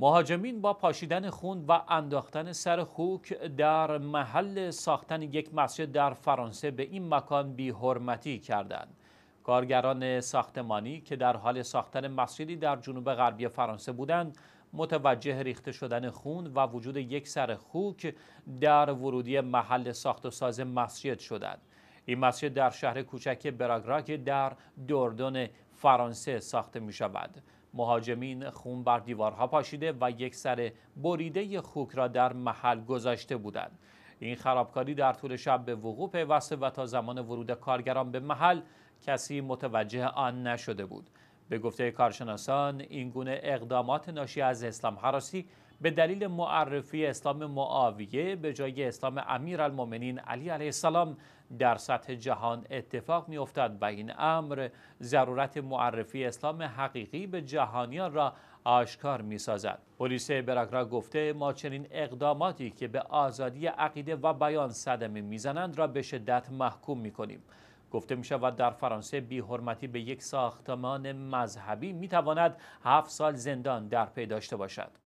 مهاجمین با پاشیدن خون و انداختن سر خوک در محل ساختن یک مسجد در فرانسه به این مکان بیحرمتی کردند. کارگران ساختمانی که در حال ساختن مسجدی در جنوب غربی فرانسه بودند متوجه ریخته شدن خون و وجود یک سر خوک در ورودی محل ساخت و ساز مسجد شدند. این مسجد در شهر کوچک براگراک در دوردون فرانسه ساخته می شود. مهاجمین خون بر دیوارها پاشیده و یک سر بریده خوک را در محل گذاشته بودند. این خرابکاری در طول شب به وقوع پیوسته و تا زمان ورود کارگران به محل کسی متوجه آن نشده بود. به گفته کارشناسان این گونه اقدامات ناشی از اسلام حراسی به دلیل معرفی اسلام معاویه به جای اسلام امیرالمؤمنین علی علیه السلام در سطح جهان اتفاق میافتد و این امر ضرورت معرفی اسلام حقیقی به جهانیان را آشکار می سازد. پلیس برگرا گفته ما چنین اقداماتی که به آزادی عقیده و بیان صدمه میزنند را به شدت محکوم می کنیم. گفته می شود در فرانسه بی حرمتی به یک ساختمان مذهبی می تواند هفت سال زندان در پی داشته باشد.